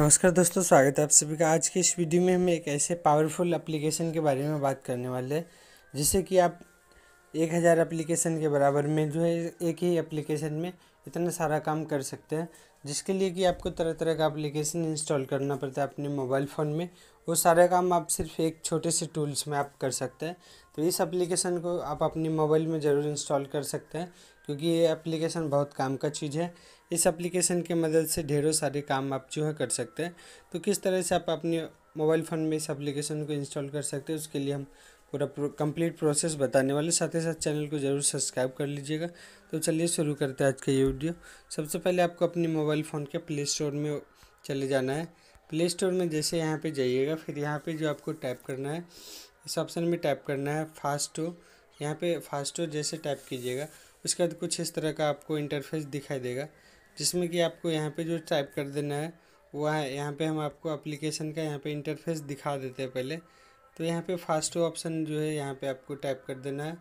नमस्कार दोस्तों स्वागत है आप सभी का आज के इस वीडियो में हम एक ऐसे पावरफुल एप्लीकेशन के बारे में बात करने वाले हैं जिससे कि आप एक हज़ार एप्लीकेशन के बराबर में जो है एक ही एप्लीकेशन में इतना सारा काम कर सकते हैं जिसके लिए कि आपको तरह तरह का एप्लीकेशन इंस्टॉल करना पड़ता है अपने मोबाइल फ़ोन में वो सारा काम आप सिर्फ एक छोटे से टूल्स में आप कर सकते हैं तो इस एप्लीकेशन को आप अपने मोबाइल में ज़रूर इंस्टॉल कर सकते हैं क्योंकि ये एप्लीकेशन बहुत काम का चीज़ है इस एप्लीकेशन की मदद से ढेरों सारे काम आप जो है कर सकते हैं तो किस तरह से आप अपने मोबाइल फ़ोन में इस एप्लीकेशन को इंस्टॉल कर सकते हैं उसके लिए हम पूरा कंप्लीट प्रोसेस बताने वाले साथ ही साथ चैनल को जरूर सब्सक्राइब कर लीजिएगा तो चलिए शुरू करते हैं आज का ये वीडियो सबसे पहले आपको अपने मोबाइल फ़ोन के प्ले स्टोर में चले जाना है प्ले स्टोर में जैसे यहाँ पे जाइएगा फिर यहाँ पे जो आपको टाइप करना है इस ऑप्शन में टाइप करना है फास्टो यहाँ पे फास्टो जैसे टाइप कीजिएगा उसके बाद कुछ इस तरह का आपको इंटरफेस दिखाई देगा जिसमें कि आपको यहाँ पर जो टाइप कर देना है वह है यहाँ पर हम आपको अप्लीकेशन का यहाँ पर इंटरफेस दिखा देते हैं पहले तो यहाँ पे फास्टो ऑप्शन जो है यहाँ पे आपको टाइप कर देना है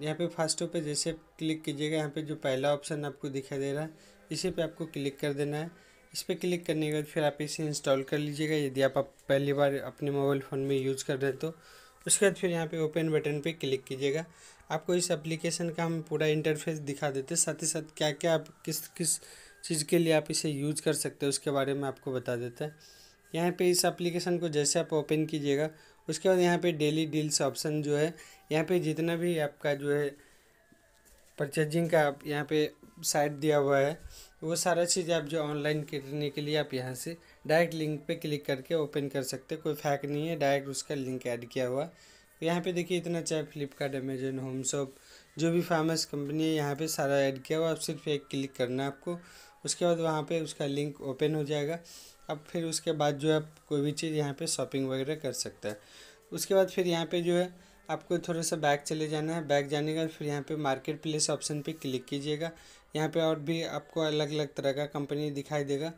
यहाँ पे फास्टो पे जैसे आप क्लिक कीजिएगा यहाँ पे जो पहला ऑप्शन आपको दिखाई दे रहा है इसी पे आपको क्लिक कर देना है इस पर क्लिक करने के बाद फिर आप इसे इंस्टॉल कर लीजिएगा यदि आप, आप पहली बार अपने मोबाइल फ़ोन में यूज़ कर रहे हैं तो उसके बाद फिर यहाँ पे ओपन बटन पे क्लिक कीजिएगा आपको इस एप्लीकेशन का हम पूरा इंटरफेस दिखा देते हैं साथ ही साथ क्या क्या आप किस किस चीज़ के लिए आप इसे यूज़ कर सकते हैं उसके बारे में आपको बता देते हैं यहाँ पे इस एप्लीकेशन को जैसे आप ओपन कीजिएगा उसके बाद यहाँ पे डेली डील्स ऑप्शन जो है यहाँ पे जितना भी आपका जो है परचेजिंग का आप यहाँ पे साइट दिया हुआ है वो सारा चीज़ आप जो ऑनलाइन करने के लिए आप यहाँ से डायरेक्ट लिंक पे क्लिक करके ओपन कर सकते कोई फैक नहीं है डायरेक्ट उसका लिंक ऐड किया हुआ तो यहाँ पे देखिए इतना चाहे फ्लिपकार्ट अमेजन होम शॉप जो भी फेमस कंपनी है यहाँ पे सारा ऐड किया हुआ आप सिर्फ एक क्लिक करना है आपको उसके बाद वहाँ पे उसका लिंक ओपन हो जाएगा अब फिर उसके बाद जो है आप कोई भी चीज़ यहाँ पे शॉपिंग वगैरह कर सकते हैं उसके बाद फिर यहाँ पे जो है आपको थोड़ा सा बैग चले जाना है बैग जाने का फिर यहाँ पे मार्केट प्लेस ऑप्शन पे क्लिक कीजिएगा यहाँ पे और भी आपको अलग अलग तरह का कंपनी दिखाई देगा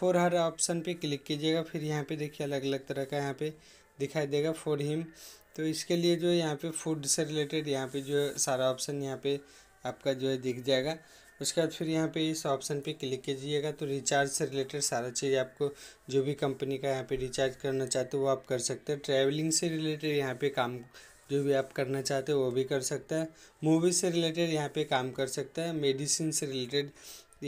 फोर हर ऑप्शन पर क्लिक कीजिएगा फिर यहाँ पे देखिए अलग अलग तरह का यहाँ पर दिखाई देगा फोर हिम तो इसके लिए जो है यहाँ पे फूड से रिलेटेड यहाँ पे जो है सारा ऑप्शन यहाँ पे आपका जो है दिख जाएगा उसके बाद फिर यहाँ पे इस ऑप्शन पे क्लिक कीजिएगा तो रिचार्ज से रिलेटेड सारा चीज़ आपको जो भी कंपनी का यहाँ पे रिचार्ज करना चाहते हो वो आप कर सकते हैं ट्रैवलिंग से रिलेटेड यहाँ पे काम जो भी आप करना चाहते हो वो भी कर सकते हैं मूवी से रिलेटेड यहाँ पे काम कर सकते हैं मेडिसिन से रिलेटेड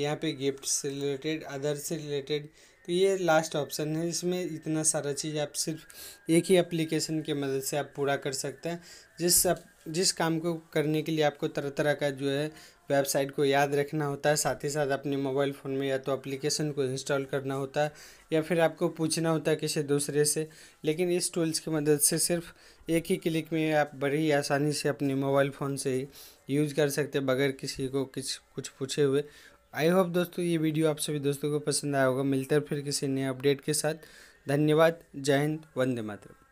यहाँ पे गिफ्ट से रिलेटेड अदर से रिलेटेड तो ये लास्ट ऑप्शन है इसमें इतना सारा चीज़ आप सिर्फ एक ही एप्लीकेशन की मदद से आप पूरा कर सकते हैं जिस जिस काम को करने के लिए आपको तरह तरह का जो है वेबसाइट को याद रखना होता है साथ ही साथ अपने मोबाइल फ़ोन में या तो एप्लीकेशन को इंस्टॉल करना होता है या फिर आपको पूछना होता है किसी दूसरे से लेकिन इस टूल्स की मदद से सिर्फ एक ही क्लिक में आप बड़ी आसानी से अपने मोबाइल फ़ोन से ही यूज़ कर सकते बगैर किसी को किस कुछ पूछे हुए आई होप दोस्तों ये वीडियो आप सभी दोस्तों को पसंद आया होगा मिलते हैं फिर किसी नए अपडेट के साथ धन्यवाद जय हिंद वंदे मातरम